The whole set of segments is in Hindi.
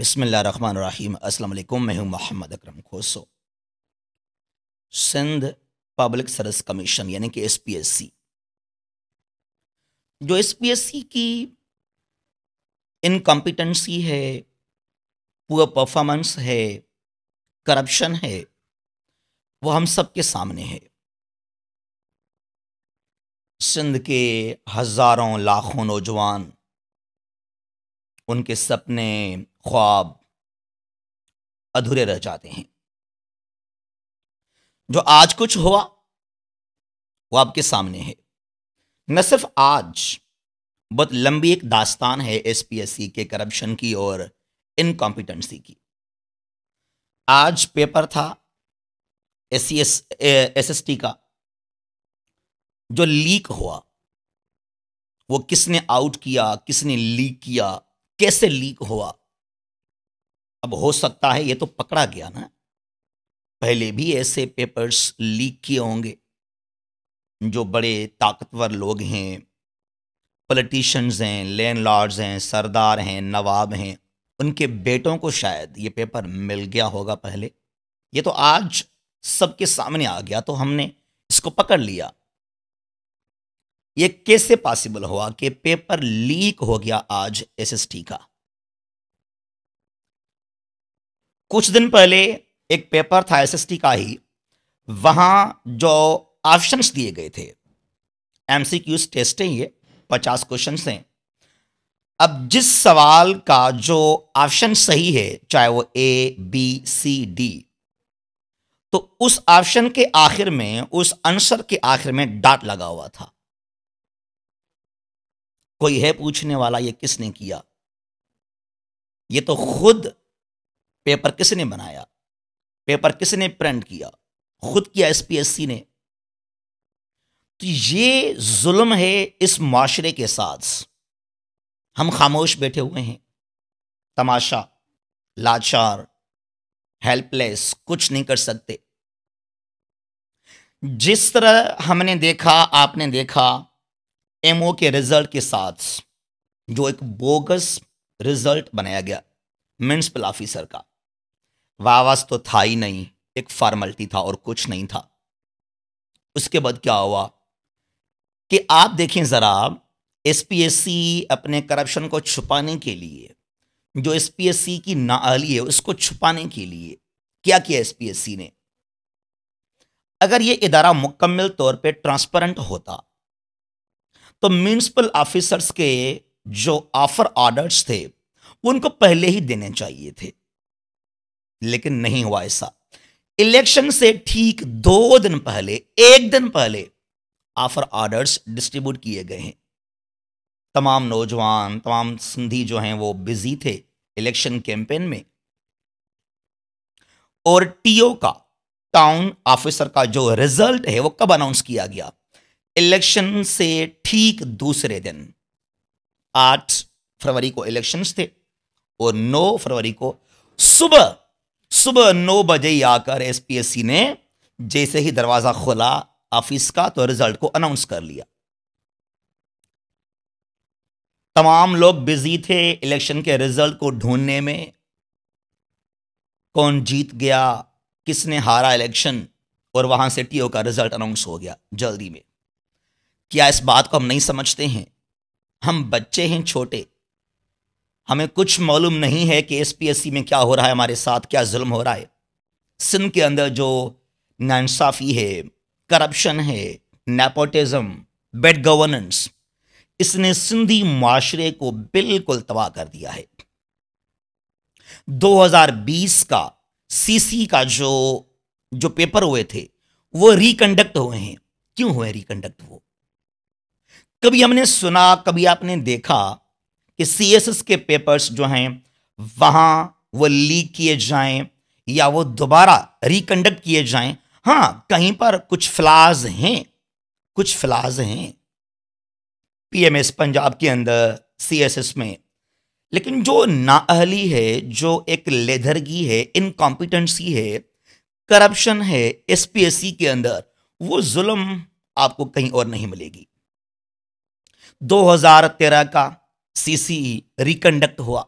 बिसमीम अल्लाम मैं हूं Mohammad Akram Khoso Sindh public service commission यानी कि एसपीएससी जो एसपीएससी की इनकम्पिटेंसी है पुअर परफॉर्मेंस है करप्शन है वो हम सब के सामने है सिंध के हज़ारों लाखों नौजवान उनके सपने ख्वाब अधूरे रह जाते हैं जो आज कुछ हुआ वो आपके सामने है न सिर्फ आज बहुत लंबी एक दास्तान है एसपीएससी के करप्शन की और इनकॉम्पिटेंसी की आज पेपर था S C S S S T का जो लीक हुआ वो किसने आउट किया किसने लीक किया कैसे लीक हुआ अब हो सकता है ये तो पकड़ा गया ना पहले भी ऐसे पेपर्स लीक किए होंगे जो बड़े ताकतवर लोग हैं पॉलिटिशियंस हैं लैंडलॉर्ड्स हैं सरदार हैं नवाब हैं उनके बेटों को शायद ये पेपर मिल गया होगा पहले ये तो आज सबके सामने आ गया तो हमने इसको पकड़ लिया ये कैसे पॉसिबल हुआ कि पेपर लीक हो गया आज एसएसटी का कुछ दिन पहले एक पेपर था एस का ही वहां जो ऑप्शंस दिए गए थे एम सी क्यूज टेस्ट हैं ये पचास क्वेश्चन हैं अब जिस सवाल का जो ऑप्शन सही है चाहे वो ए बी सी डी तो उस ऑप्शन के आखिर में उस आंसर के आखिर में डाट लगा हुआ था कोई है पूछने वाला ये किसने किया ये तो खुद पेपर किसने बनाया पेपर किसने प्रिंट किया खुद किया एसपीएससी ने तो ये जुल्म है इस माशरे के साथ हम खामोश बैठे हुए हैं तमाशा लाचार हेल्पलेस कुछ नहीं कर सकते जिस तरह हमने देखा आपने देखा एमओ के रिजल्ट के साथ जो एक बोगस रिजल्ट बनाया गया म्यूनसिपल ऑफिसर का वावस तो था ही नहीं एक फॉर्मेलिटी था और कुछ नहीं था उसके बाद क्या हुआ कि आप देखें ज़रा एसपीएससी अपने करप्शन को छुपाने के लिए जो एसपीएससी की नाअली है उसको छुपाने के लिए क्या किया एसपीएससी ने अगर ये इदारा मुकम्मल तौर पे ट्रांसपेरेंट होता तो म्यूनसिपल ऑफिसर्स के जो ऑफर ऑर्डर्स थे उनको पहले ही देने चाहिए थे लेकिन नहीं हुआ ऐसा इलेक्शन से ठीक दो दिन पहले एक दिन पहले ऑफर ऑर्डर्स डिस्ट्रीब्यूट किए गए हैं तमाम नौजवान तमाम सिंधी जो हैं वो बिजी थे इलेक्शन कैंपेन में और टीओ का टाउन ऑफिसर का जो रिजल्ट है वो कब अनाउंस किया गया इलेक्शन से ठीक दूसरे दिन आठ फरवरी को इलेक्शंस थे और नौ फरवरी को सुबह सुबह नौ बजे आकर एसपीएससी ने जैसे ही दरवाजा खोला ऑफिस का तो रिजल्ट को अनाउंस कर लिया तमाम लोग बिजी थे इलेक्शन के रिजल्ट को ढूंढने में कौन जीत गया किसने हारा इलेक्शन और वहां से टीओ का रिजल्ट अनाउंस हो गया जल्दी में क्या इस बात को हम नहीं समझते हैं हम बच्चे हैं छोटे हमें कुछ मालूम नहीं है कि एसपीएससी में क्या हो रहा है हमारे साथ क्या जुल्म हो रहा है सिंध के अंदर जो नाइंसाफ़ी है करप्शन है नेपोटिज्म बेड गवर्नेंस इसने सिंधी माशरे को बिल्कुल तबाह कर दिया है 2020 का सीसी का जो जो पेपर हुए थे वो रिकंडक्ट हुए हैं क्यों हुए रिकंडक्ट वो कभी हमने सुना कभी आपने देखा कि सी के पेपर्स जो हैं वहाँ वो लीक किए जाएं या वो दोबारा रिकंडक्ट किए जाएं हाँ कहीं पर कुछ फ्लाज हैं कुछ फ्लाज हैं पीएमएस पंजाब के अंदर सीएसएस में लेकिन जो नाअहली है जो एक लेधरगी है इनकॉम्पिटेंसी है करप्शन है एसपीएससी के अंदर वो जुल्म आपको कहीं और नहीं मिलेगी 2013 का सीसी रिकंडक्ट e हुआ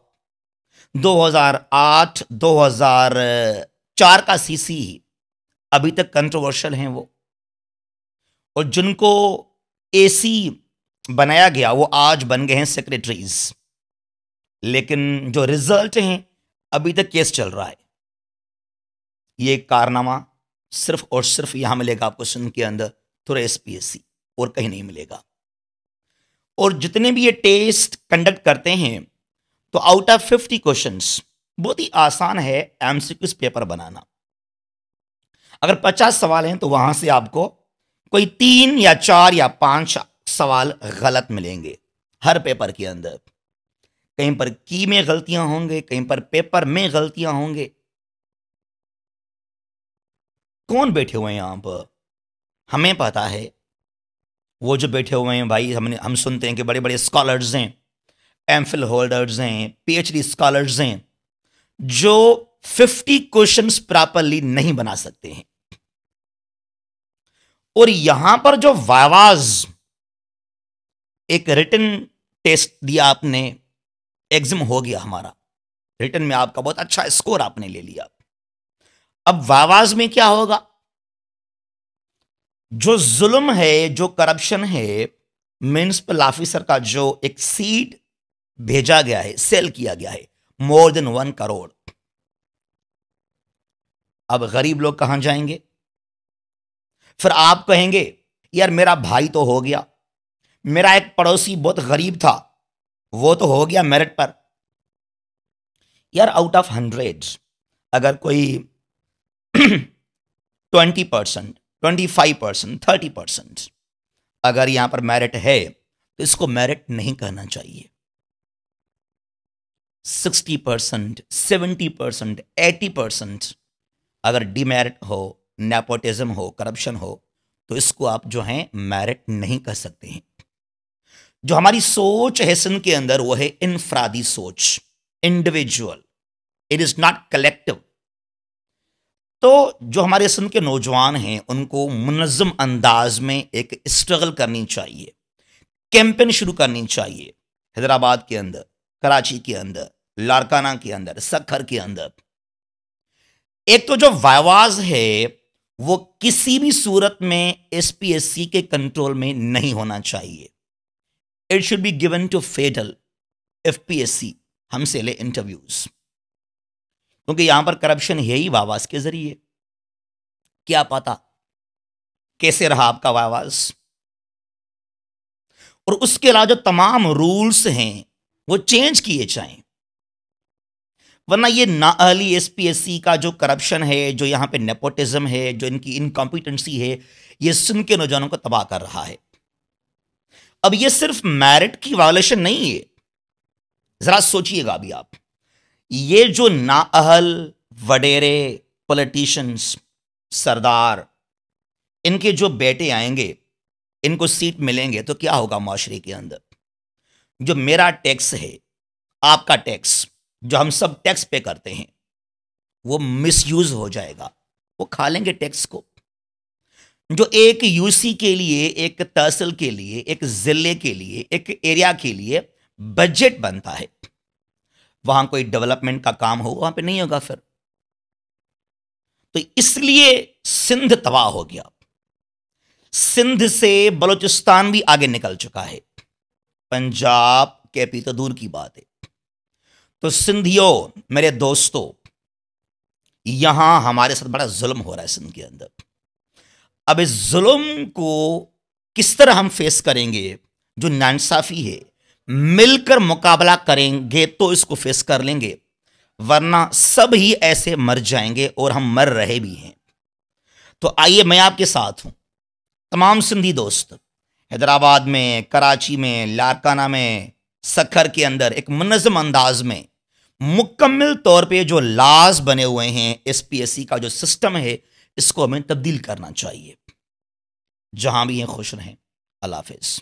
2008 2004 का सीसी e अभी तक कंट्रोवर्शियल हैं वो और जिनको एसी बनाया गया वो आज बन गए हैं सेक्रेटरीज लेकिन जो रिजल्ट हैं अभी तक केस चल रहा है ये कारनामा सिर्फ और सिर्फ यहां मिलेगा आपको सुन के अंदर थोड़ा एस और कहीं नहीं मिलेगा और जितने भी ये टेस्ट कंडक्ट करते हैं तो आउट ऑफ फिफ्टी क्वेश्चन बहुत ही आसान है एम पेपर बनाना अगर पचास सवाल हैं तो वहां से आपको कोई तीन या चार या पांच सवाल गलत मिलेंगे हर पेपर के अंदर कहीं पर की में गलतियां होंगे कहीं पर पेपर में गलतियां होंगे कौन बैठे हुए हैं यहां पर हमें पता है वो जो बैठे हुए हैं भाई हमने हम सुनते हैं कि बड़े बड़े स्कॉलर्स हैं एम फिल होल्डर्स हैं पीएचडी स्कॉलर्स हैं जो फिफ्टी क्वेश्चन प्रॉपरली नहीं बना सकते हैं और यहां पर जो वावाज एक रिटर्न टेस्ट दिया आपने एग्जिम हो गया हमारा रिटर्न में आपका बहुत अच्छा स्कोर आपने ले लिया अब वावाज में क्या होगा जो जुल्म है जो करप्शन है म्यूनसिपल ऑफिसर का जो एक सीट भेजा गया है सेल किया गया है मोर देन वन करोड़ अब गरीब लोग कहां जाएंगे फिर आप कहेंगे यार मेरा भाई तो हो गया मेरा एक पड़ोसी बहुत गरीब था वो तो हो गया मेरिट पर यार आउट ऑफ हंड्रेड अगर कोई twenty percent twenty five percent thirty percent अगर यहां पर मेरिट है तो इसको मेरिट नहीं कहना चाहिए sixty percent seventy percent eighty percent अगर डिमेरिट हो नेपोटिज्म हो करप्शन हो तो इसको आप जो है मेरिट नहीं कह सकते हैं जो हमारी सोच है सिंध के अंदर वो है इनफ्रादी सोच individual it is not collective तो जो हमारे सिंध के नौजवान हैं उनको मुनज़म अंदाज में एक स्ट्रगल करनी चाहिए कैंपेन शुरू करनी चाहिए हैदराबाद के अंदर कराची के अंदर लारकाना के अंदर सखर के अंदर एक तो जो वायवाज है वो किसी भी सूरत में एसपीएससी के कंट्रोल में नहीं होना चाहिए it should be given to federal FPSC हमसे ले इंटरव्यूज़ क्योंकि यहां पर करप्शन है ही वावास के जरिए क्या पता कैसे रहा आपका वावास और उसके अलावा जो तमाम रूल्स हैं वो चेंज किए जाएं वरना ये नाअली एस पी एस सी का जो करप्शन है जो यहां पे नेपोटिज्म है जो इनकी इनकॉम्पिटेंसी है ये सुन के नौजवानों को तबाह कर रहा है अब ये सिर्फ मैरिट की वायलेशन नहीं है ज़रा सोचिएगा अभी आप ये जो नाअहल वडेरे पॉलिटिशियंस सरदार इनके जो बेटे आएंगे इनको सीट मिलेंगे तो क्या होगा माशरे के अंदर जो मेरा टैक्स है आपका टैक्स जो हम सब टैक्स पे करते हैं वो मिसयूज हो जाएगा वो खा लेंगे टैक्स को जो एक यूसी के लिए एक तहसील के लिए एक ज़िले के लिए एक एरिया के लिए बजट बनता है वहां कोई डेवलपमेंट का काम हो वहां पे नहीं होगा फिर तो इसलिए सिंध तबाह हो गया सिंध से बलूचिस्तान भी आगे निकल चुका है पंजाब के पी तो दूर की बात है तो सिंधियों मेरे दोस्तों यहां हमारे साथ बड़ा जुल्म हो रहा है सिंध के अंदर अब इस जुल्म को किस तरह हम फेस करेंगे जो नानसाफी है मिलकर मुकाबला करेंगे तो इसको फेस कर लेंगे वरना सब ही ऐसे मर जाएंगे और हम मर रहे भी हैं तो आइए मैं आपके साथ हूं तमाम सिंधी दोस्त हैदराबाद में कराची में लारकाना में सखर के अंदर एक मुनजम अंदाज में मुकम्मल तौर पे जो लाज बने हुए हैं एसपीएससी का जो सिस्टम है इसको हमें तब्दील करना चाहिए जहां भी हैं खुश रहें अल्लाह हाफिज़